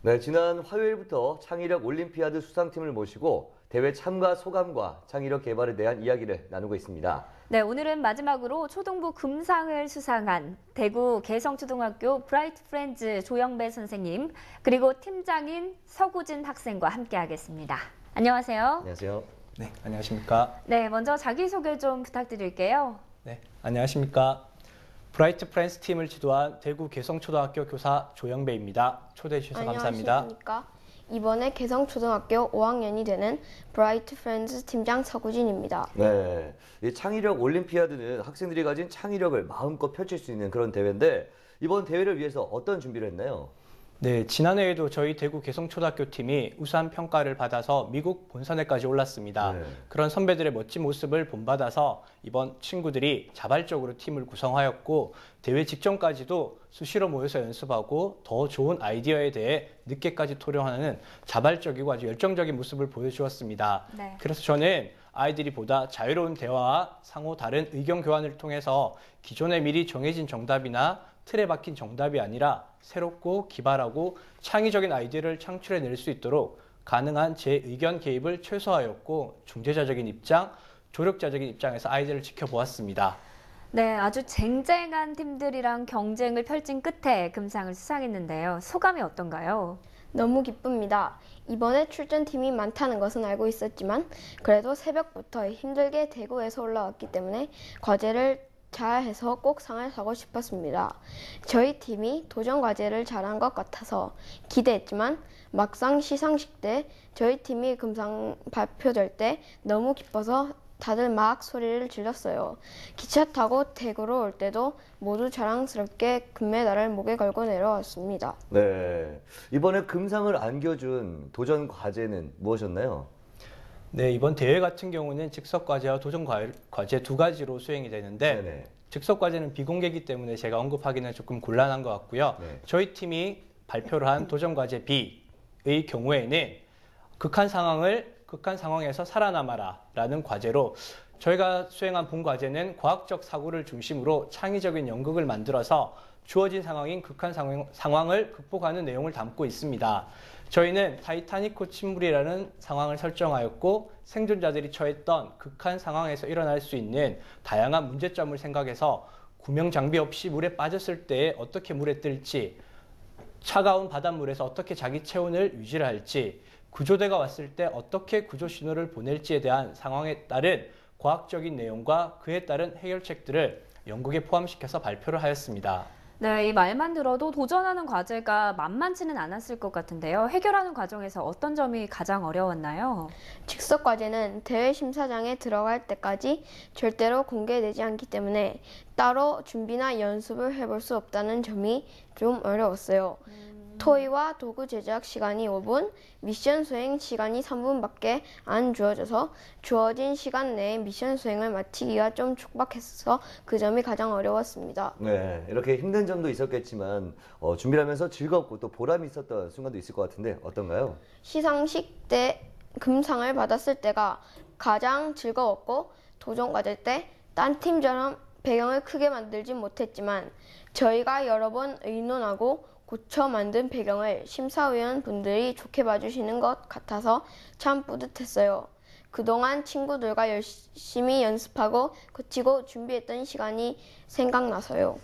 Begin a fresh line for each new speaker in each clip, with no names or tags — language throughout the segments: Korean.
네, 지난 화요일부터 창의력 올림피아드 수상팀을 모시고 대회 참가 소감과 창의력 개발에 대한 이야기를 나누고 있습니다.
네, 오늘은 마지막으로 초등부 금상을 수상한 대구 개성초등학교 브라이트 프렌즈 조영배 선생님 그리고 팀장인 서구진 학생과 함께하겠습니다. 안녕하세요.
안녕하세요. 네, 안녕하십니까?
네, 먼저 자기소개 좀 부탁드릴게요.
네, 안녕하십니까? 브라이트 프렌스 팀을 지도한 대구 개성초등학교 교사 조영배입니다. 초대해 주셔서
감사합니다. 안녕하십니까? 이번에 개성초등학교 5학년이 되는 브라이트 프렌즈 팀장 서구진입니다.
네. 이 창의력 올림피아드는 학생들이 가진 창의력을 마음껏 펼칠 수 있는 그런 대회인데 이번 대회를 위해서 어떤 준비를 했나요?
네, 지난해에도 저희 대구 개성초등학교 팀이 우수한 평가를 받아서 미국 본선에까지 올랐습니다. 네. 그런 선배들의 멋진 모습을 본받아서 이번 친구들이 자발적으로 팀을 구성하였고 대회 직전까지도 수시로 모여서 연습하고 더 좋은 아이디어에 대해 늦게까지 토론하는 자발적이고 아주 열정적인 모습을 보여주었습니다. 네. 그래서 저는 아이들이 보다 자유로운 대화와 상호 다른 의견 교환을 통해서 기존에 미리 정해진 정답이나 틀에 박힌 정답이 아니라 새롭고 기발하고 창의적인 아이디어를 창출해낼 수 있도록 가능한 제 의견 개입을 최소화하였고 중재자적인 입장, 조력자적인 입장에서 아이디어를 지켜보았습니다.
네, 아주 쟁쟁한 팀들이랑 경쟁을 펼친 끝에 금상을 수상했는데요. 소감이 어떤가요?
너무 기쁩니다. 이번에 출전팀이 많다는 것은 알고 있었지만 그래도 새벽부터 힘들게 대구에서 올라왔기 때문에 과제를 잘 해서 꼭 상을 사고 싶었습니다. 저희 팀이 도전 과제를 잘한 것 같아서 기대했지만 막상 시상식 때 저희 팀이 금상 발표될 때 너무 기뻐서 다들 막 소리를 질렀어요. 기차 타고 대구로 올 때도 모두 자랑스럽게 금메달을 목에 걸고 내려왔습니다.
네. 이번에
금상을 안겨준 도전 과제는 무엇이었나요? 네, 이번 대회 같은 경우는 즉석 과제와 도전 과제 두 가지로 수행이 되는데 네네. 네. 즉석 과제는 비공개이기 때문에 제가 언급하기는 조금 곤란한 것 같고요. 네. 저희 팀이 발표를 한 도전 과제 B의 경우에는 극한 상황을 극한 상황에서 살아남아라라는 과제로 저희가 수행한 본 과제는 과학적 사고를 중심으로 창의적인 연극을 만들어서 주어진 상황인 극한 상황, 을 극복하는 내용을 담고 있습니다. 저희는 타이타닉호 침몰이라는 상황을 설정하였고 생존자들이 처했던 극한 상황에서 일어날 수 있는 다양한 문제점을 생각해서 구명 장비 없이 물에 빠졌을 때 어떻게 물에 뜰지 차가운 바닷물에서 어떻게 자기 체온을 유지를 할지 구조대가 왔을 때 어떻게 구조 신호를 보낼지에 대한 상황에 따른 과학적인 내용과 그에 따른 해결책들을 영국에 포함시켜서 발표를 하였습니다.
네, 이 말만 들어도 도전하는 과제가 만만치는 않았을 것
같은데요. 해결하는 과정에서 어떤 점이 가장 어려웠나요? 즉석 과제는 대외 심사장에 들어갈 때까지 절대로 공개되지 않기 때문에 따로 준비나 연습을 해볼 수 없다는 점이 좀 어려웠어요. 음. 토이와 도구 제작 시간이 5분, 미션 수행 시간이 3분밖에 안 주어져서 주어진 시간 내에 미션 수행을 마치기가 좀촉박했어서그 점이 가장 어려웠습니다.
네, 이렇게 힘든 점도 있었겠지만 어, 준비 하면서 즐겁고 또 보람이 있었던 순간도 있을 것 같은데 어떤가요?
시상식 때 금상을 받았을 때가 가장 즐거웠고 도전 과제 때딴 팀처럼 배경을 크게 만들진 못했지만 저희가 여러 번 의논하고 고쳐 만든 배경을 심사위원 분들이 좋게 봐주시는 것 같아서 참 뿌듯했어요. 그동안 친구들과 열심히 연습하고 고치고 준비했던 시간이 생각나서요.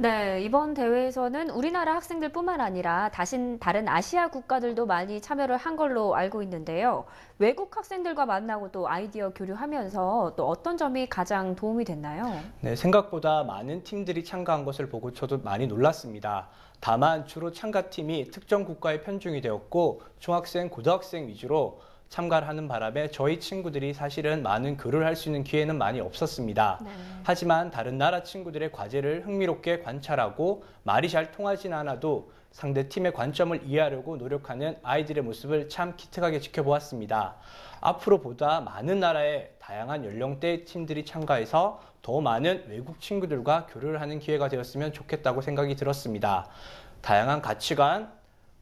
네, 이번 대회에서는 우리나라 학생들뿐만 아니라 다신 다른 아시아 국가들도 많이 참여를 한 걸로 알고 있는데요. 외국 학생들과 만나고 또 아이디어 교류하면서 또 어떤 점이 가장 도움이 됐나요?
네, 생각보다 많은 팀들이 참가한 것을 보고 저도 많이 놀랐습니다. 다만 주로 참가팀이 특정 국가에 편중이 되었고 중학생, 고등학생 위주로 참가를 하는 바람에 저희 친구들이 사실은 많은 글을 할 수 있는 기회는 많이 없었습니다. 네. 하지만 다른 나라 친구들의 과제를 흥미롭게 관찰하고 말이 잘 통하진 않아도 상대 팀의 관점을 이해하려고 노력하는 아이들의 모습을 참 기특하게 지켜보았습니다. 앞으로 보다 많은 나라의 다양한 연령대 팀들이 참가해서 더 많은 외국 친구들과 교류를 하는 기회가 되었으면 좋겠다고 생각이 들었습니다. 다양한 가치관,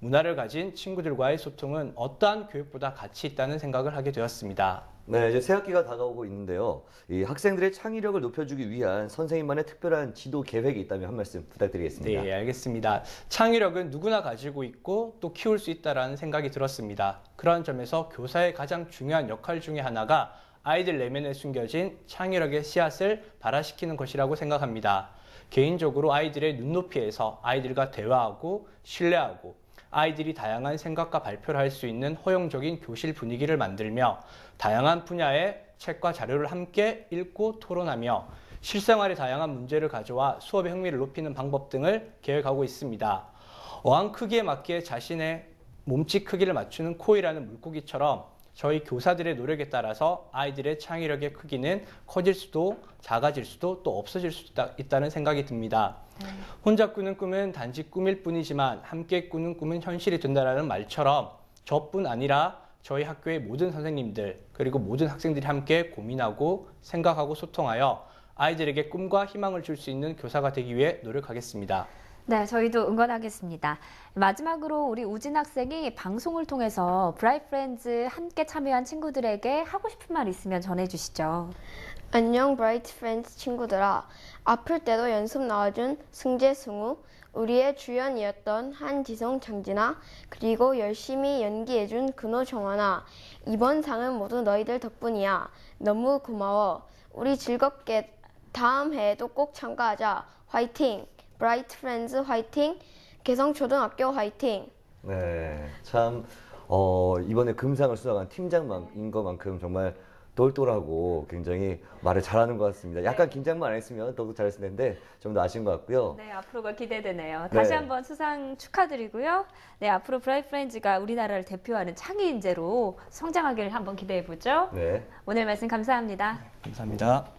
문화를 가진 친구들과의 소통은 어떠한 교육보다 가치 있다는 생각을 하게 되었습니다. 네, 이제
새학기가 다가오고 있는데요. 이 학생들의 창의력을 높여주기 위한 선생님만의 특별한 지도
계획이 있다면 한 말씀 부탁드리겠습니다. 네, 알겠습니다. 창의력은 누구나 가지고 있고 또 키울 수 있다라는 생각이 들었습니다. 그런 점에서 교사의 가장 중요한 역할 중에 하나가 아이들 내면에 숨겨진 창의력의 씨앗을 발화시키는 것이라고 생각합니다. 개인적으로 아이들의 눈높이에서 아이들과 대화하고 신뢰하고 아이들이 다양한 생각과 발표를 할 수 있는 허용적인 교실 분위기를 만들며 다양한 분야의 책과 자료를 함께 읽고 토론하며 실생활의 다양한 문제를 가져와 수업의 흥미를 높이는 방법 등을 계획하고 있습니다. 어항 크기에 맞게 자신의 몸집 크기를 맞추는 코이라는 물고기처럼 저희 교사들의 노력에 따라서 아이들의 창의력의 크기는 커질 수도 작아질 수도 또 없어질 수도 있다는 생각이 듭니다. 네. 혼자 꾸는 꿈은 단지 꿈일 뿐이지만 함께 꾸는 꿈은 현실이 된다라는 말처럼 저뿐 아니라 저희 학교의 모든 선생님들 그리고 모든 학생들이 함께 고민하고 생각하고 소통하여 아이들에게 꿈과 희망을 줄 수 있는 교사가 되기 위해 노력하겠습니다.
네, 저희도 응원하겠습니다. 마지막으로 우리 우진 학생이 방송을 통해서 브라이프렌즈 함께 참여한 친구들에게 하고 싶은 말 있으면
전해주시죠. 안녕 브라이트 프렌즈 친구들아. 아플 때도 연습 나와준 승재 승우, 우리의 주연이었던 한지성 장진아, 그리고 열심히 연기해준 근호 정원아 이번 상은 모두 너희들 덕분이야. 너무 고마워. 우리 즐겁게 다음 해에도 꼭 참가하자. 화이팅! 브라이트 프렌즈 화이팅, 개성초등학교 화이팅.
네, 참 어, 이번에 금상을 수상한 팀장인 것만큼 정말 똘똘하고 굉장히 말을 잘하는 것 같습니다. 네. 약간 긴장만 안 했으면 더욱 잘했을 텐데 좀 더 아쉬운 것 같고요.
네, 앞으로가 기대되네요. 네. 다시 한번 수상 축하드리고요. 네, 앞으로 브라이프렌즈가 우리나라를 대표하는 창의인재로 성장하기를 한번 기대해 보죠. 네. 오늘 말씀 감사합니다. 네, 감사합니다.